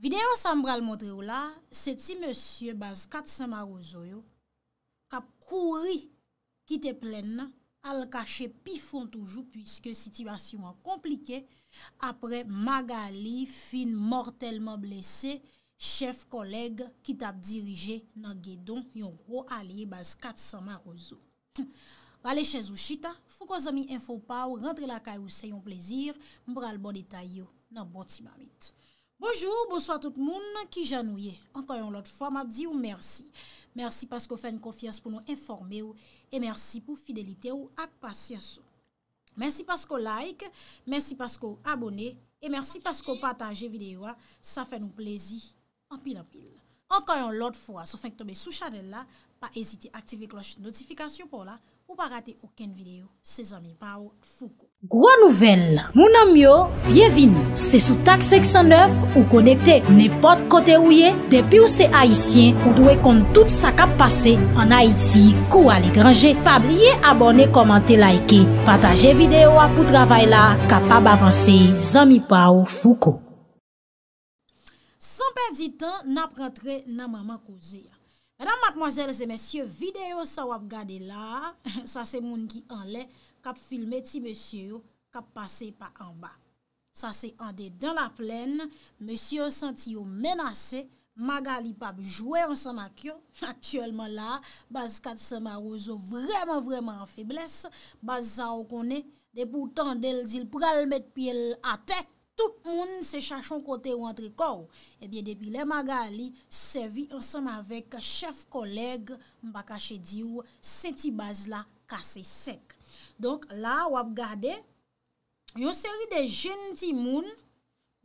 Videyo sa mbral montre ou la, seti monsye baz 400 marouzou yo, kap kouri ki te plen nan, al kache pifon toujou pwiske sitivasyon an komplike, apre magali fin mortalman blese, chef koleg ki tap dirije nan gedon yon gro aliye baz 400 marouzou. Wale chez ou chita, fou ko zami info pa ou rentre la kay ou se yon plezir, mbral bon detay yo nan boti mamit. Bonjou, bonsoit tout moun ki janouye. Ankoyon lot fwa, mab di ou mersi. Mersi pasko fè n konfias pou nou informe ou e mersi pou fidelite ou ak pasias ou. Mersi pasko like, mersi pasko abone e mersi pasko pataje videyo a. Sa fè nou plezi, anpil anpil. Ankoyon lot fwa, so fènk tobe sou chanel la pa eziti aktive kloche notifikasyon pou la. Ou pa rate ouken video, se zami pa ou fukou. Gro nouvel, moun amyo, bienvini. Se sou tak 609 ou konekte, ne pot kote ouye. Depi ou se Haitien, ou dwe kont tout sa kap pase, an Haiti, kou alekranje. Pa blye abone, komante, laike, pataje video apou travay la, kapab avanse, zami pa ou fukou. San perdi tan, nan prantre nan maman koze ya. Madame, mademoiselles et messieurs, videyo sa wap gade la, sa se moun ki anle, kap filme ti messieurs, kap pase pa anba. Sa se ande dan la plen, messieurs senti yo menase, magali pap jwe ansan akyo. Aktuelman la, baz kat se marouzo vreman vreman feblesse, baz za ou kone, de pou tan del zil pral met pi el atek. tout moun se chachon kote ou antre kou. Ebyen, eh depi le magali, sevi ansan avèk chef koleg mba kache di ou, senti baz la kase sek. Donk la, wap gade, yon seri de jenti moun,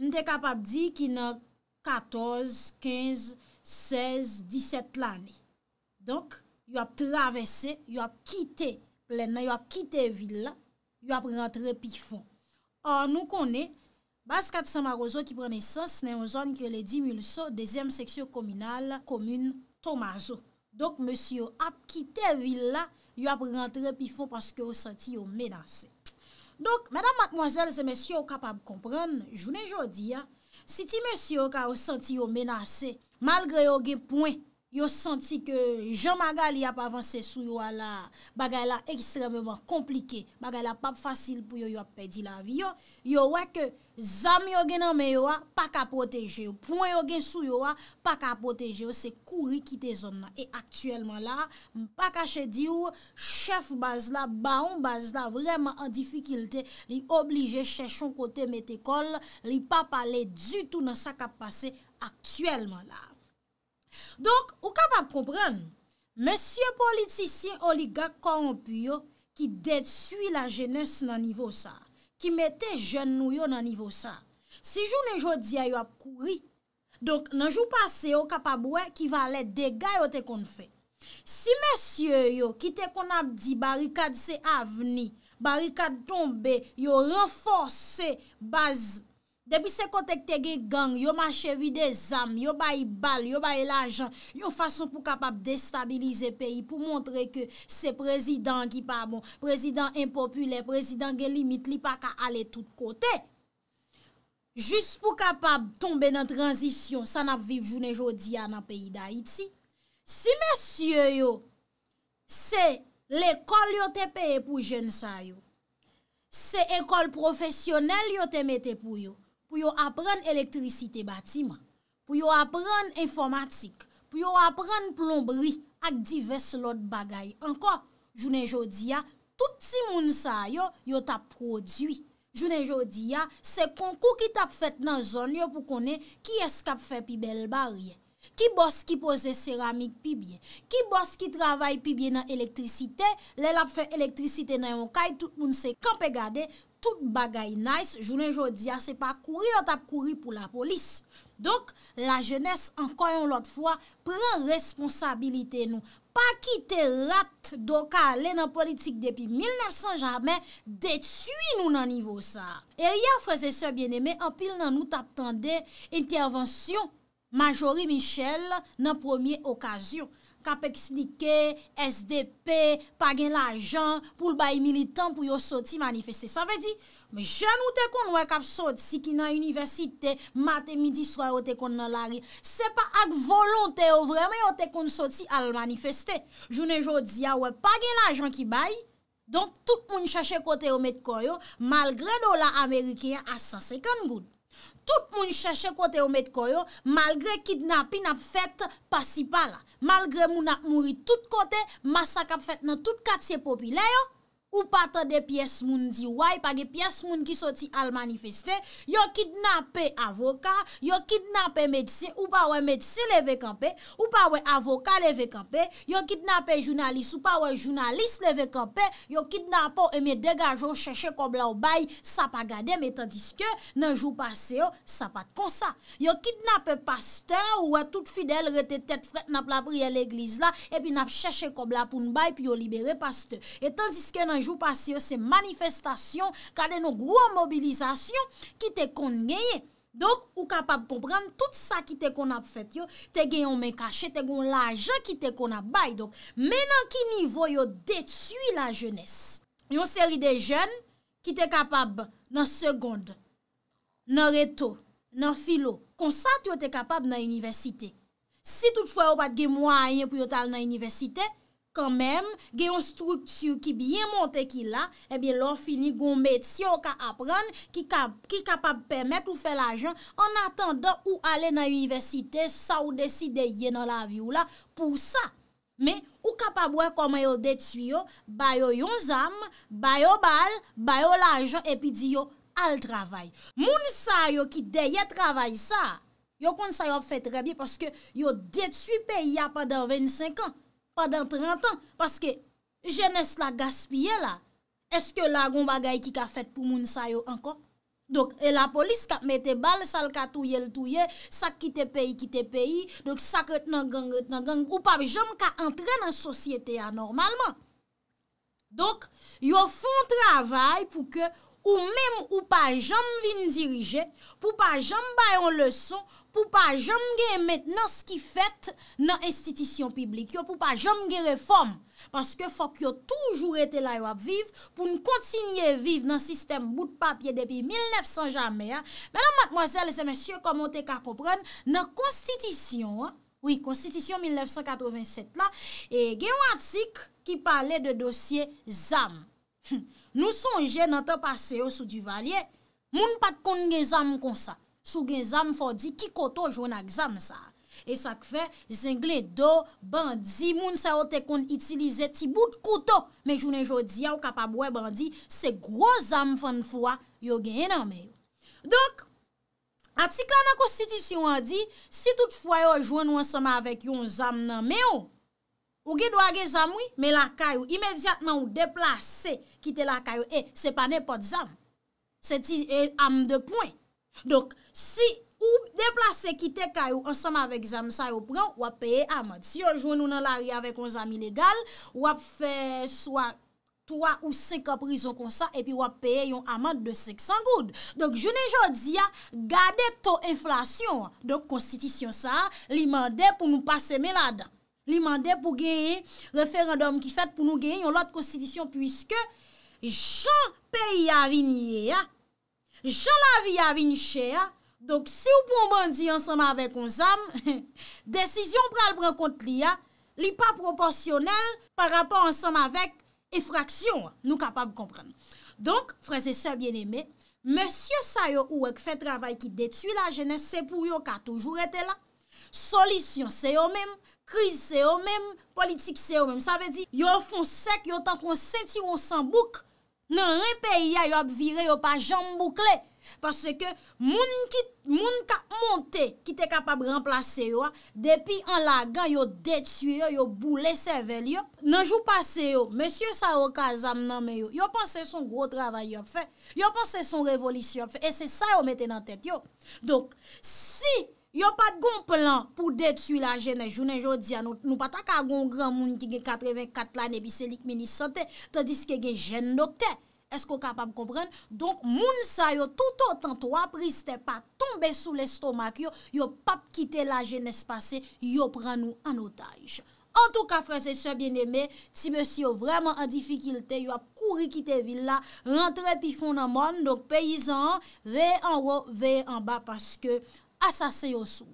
nte kapap di ki nan 14, 15, 16, 17 lani. Donk, yon ap travesse, yon ap kite plenna, yon ap kite vil la, yon ap rentre pi fon. Or, nou konè, Bas 400 Marozo ki prenesans nan yon zon ke le 10.000 so, dezem seksyon kominal, komoun, Tomazo. Dok, monsiyo ap kite vil la, yon ap rentre pi fon paske ou senti ou menase. Dok, madame, mademoiselle, se monsiyo ou kapab kompran, jounen jodi, si ti monsiyo ka ou senti ou menase, malgre yon gen pounen, yo senti ke jan maga li ap avanse sou yo a la bagay la ekstremement komplike, bagay la pap fasil pou yo yo ap pedi la vi yo, yo weke zami yo gen anme yo a, pa ka proteje yo, pwoy yo gen sou yo a, pa ka proteje yo, se kouri kite zon nan. Et aktuelman la, mpa kache di yo, chef baz la, baon baz la, vreman an difikilte, li oblige chèchon kote met ekol, li pa pale du tout nan sa kap pase aktuelman la. Donk, ou kapap propren, monsye politisyen oliga koronpy yo ki det suy la jenes nan nivou sa, ki mette jen nou yo nan nivou sa. Si jou nejou diya yo ap kouri, donk nanjou pase yo kapap wè ki valè degay yo te kon fè. Si monsye yo ki te kon ap di barikad se avni, barikad tombe, yo renforse baz... Depi se kotek te gen gang, yo manchevi de zam, yo bayi bal, yo bayi lajan, yo fason pou kapap destabilize peyi pou montre ke se prezidant ki pa bon, prezidant impopule, prezidant gen limit, li pa ka ale tout kote. Jus pou kapap tombe nan transisyon, sa nap viv jounen jodi ya nan peyi da iti. Si mesye yo, se l'ekol yo te peye pou jen sa yo, se ekol profesyonel yo te mette pou yo, pou yo apren elektrisite batiman, pou yo apren informatik, pou yo apren plomberi ak divers lot bagay. Anko, jounen jodi ya, tout si moun sa yo, yo tap prodwi. Jounen jodi ya, se konkou ki tap fet nan zon yo pou konen ki eskap fe pi bel barye, ki bos ki pose ceramik pi bie, ki bos ki travay pi bie nan elektrisite, lè la fe elektrisite nan yon kay, tout moun se kape gade, Sout bagay nays, jounen jodi ase pa kouri yo tap kouri pou la polis. Donk la jenes ankon yon lot fwa, pren responsabilite nou. Pa ki te rat do ka ale nan politik depi 1900 jamen, detui nou nan nivo sa. E ria fwese se bieneme, anpil nan nou tap tande intervensyon. Majori Michel nan premier okasyon kap eksplike SDP pa gen la jan pou l bayi militant pou yo soti manifesté. Sa ve di, men jen ou te kon wè kap soti ki nan universite mate midi sroy ou te kon nan lari. Se pa ak volonte ou vremen ou te kon soti al manifesté. Jounen jou di ya wè pa gen la jan ki bayi, donk tout moun chache kote ou met koyo malgre do la Amerike a 150 gout. Tout moun chèche kote ou met koyo, malgre kidnapin ap fèt pasipala, malgre moun ap mouri tout kote, masak ap fèt nan tout katsye popi leyo. ou pa ta de piyes moun di way, pa de piyes moun ki soti al manifeste, yo kidnapè avokat, yo kidnapè medsi, ou pa wè medsi levek anpe, ou pa wè avokat levek anpe, yo kidnapè jounalist, ou pa wè jounalist levek anpe, yo kidnapè, e me degajon chèche kob la ou bay, sa pa gade, me tandiske nan jou pase yo, sa pa kon sa. Yo kidnapè pasteur, ou wè tout fidèl, rete tèt fret, na pla priè l'eglise la, e pi nap chèche kob la pou n'bay, pi yo libere pasteur. Et tandiske nan Ou pasi yo se manifestasyon, ka den nou gro mobilizasyon ki te kon ngeye. Dok ou kapab komprende tout sa ki te kon ap fet yo. Te gen yon men kache, te gen yon lajan ki te kon ap bay. Men an ki nivou yo detuy la jenes. Yon seri de jen ki te kapab nan segonde, nan reto, nan filo. Konsa ti yo te kapab nan yon yon yon yon yon. Kan menm, gen yon struktu ki byen monte ki la, ebyen lor fini goun bet si yo ka apren, ki kapab pemet ou fe la jan, an atanda ou ale nan yon universite, sa ou desi deye nan la vi ou la, pou sa. Men, ou kapab wè koman yo detu yo, bayo yon zam, bayo bal, bayo la jan, epi di yo al travay. Moun sa yo ki deye travay sa, yo kon sa yo ap fe trebi, paske yo detu pe ya pa dan 25 an. pa dan 30 an, paske jenes la gaspye la, eske la gom bagay ki ka fet pou moun sayo ankon? Dok, e la polis kap mette bal, sal ka touye l touye, sak kite peyi kite peyi, dok sak etnangang etnangang, ou pa bi jem ka entren an sosyete an normalman. Dok, yo fon travay pou ke... Ou mem ou pa jom vin dirije, pou pa jom bayon leson, pou pa jom gen met nan skifet nan institisyon publik yo, pou pa jom gen reform. Paske fok yo toujou ete la yo ap viv pou nou kontinye viv nan sistem bout papye depi 1900 jame. Menan matmozelle se mensyo komote ka kompran nan konstitisyon, oui konstitisyon 1987 la, e gen watsik ki pale de dosye ZAM. Nou sonje nan te pase yo sou di valye, moun pat kon gen zam kon sa. Sou gen zam fò di ki koto joun ak zam sa. E sak fe, zengle do, bandi, moun se o te kon itilize ti bout koto, men jounen jò di yaw kapabwe bandi, se gwo zam fòn fòa yo genye nan meyo. Donk, atik la nan konstitusyon di, si tout fò yo joun wansama avèk yon zam nan meyo, Ou gè do a gè zam wè, mè la kayou. Imediatman ou deplase kite la kayou. E, se pa ne pot zam. Se ti e, am de pwen. Donk, si ou deplase kite kayou ansam avèk zam sa yo pran, wap peye amad. Si yo joun nou nan la rè avèk on zam ilegal, wap fè soit 3 ou 5 aprison kon sa, epi wap peye yon amad de 600 goud. Donk, jounen jòdzi ya, gade to inflasyon. Donk, konstitisyon sa, li mandè pou nou pase mè la dan. Li mande pou geye referendom ki fet pou nou geye yon lot konstidisyon pwiske jan peyi aviniye, jan lavi aviniye, donk si ou pou mwen di ansama avèk onzame, desisyon pral pran kont li, li pa proporsyonel par rapò ansama avèk effraksyon nou kapab kompren. Donk, fransese bien eme, monsye sa yo ou ek fè travèk ki detui la jenè, se pou yo ka toujou etè la, solisyon se yo mèm, kriz se yo mèm, politik se yo mèm. Sa ve di, yo fon sek, yo tan kon senti yo san bouk, nan repè ya yo ap vire yo pa jambouk le. Parce ke, moun ka monte ki te kapab remplase yo, depi an lagan yo detu yo, yo bou le sevel yo, nan jou pase yo, mèsyo sa okazam nan me yo, yo panse son gro travay yo ap fe, yo panse son revolisyon yo ap fe, et se sa yo mette nan tek yo. Donc, si Yo pat gon plan pou detu la jene. Jounen jo diyan nou pataka gon gran moun ki gen 84 lan e biselik meni sante. Tadis ki gen jen doke. Esko kapap kompren? Donk moun sa yo toutotan to ap riste pa tombe sou lestomak yo. Yo pap kite la jene se pase. Yo pran nou anotaj. An tou ka franse se bieneme. Ti monsi yo vreman an difikilte. Yo ap kouri kite villa. Rentre pi fon nan moun. Dok peyizan. Ve en ro, ve en ba. Paske... Asase yo sou.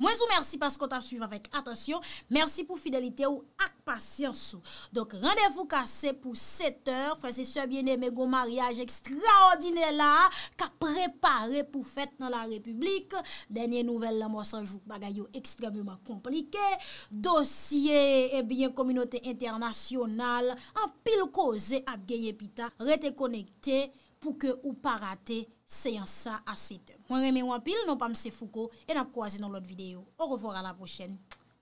Mwen sou mersi pas kontap suivan vek. Atasyon. Mersi pou fidelite ou ak pasyansou. Donk randevou kase pou seter. Fransese sou abye neme goun mariage ekstraordinela. Ka prepare pou fete nan la republik. Denye nouvel la mwos anjouk bagayou ekstremlyouman komplike. Dosye ebyen eh kominote internasyonal. An pil koze apgeye pita. Rete konekte pou ke ou pa rate ekstremlyouman. Se yon sa asite. Mwen reme wapil, nou pa mse fuko, e nap kwa zi nou lot videyo. Ou revoar a la prochen.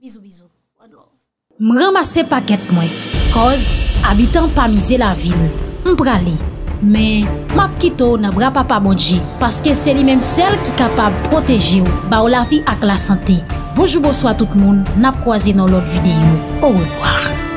Bizou, bizou. Wadlo. Mwen ramase paket mwen, koz, abitan pa mize la vil. Mbra li. Men, map kito, nan bra pa pa bodji, paske se li menm sel ki kapab proteji ou, ba ou la vi ak la sante. Bojou bojou a tout moun, nap kwa zi nou lot videyo. Ou revoar.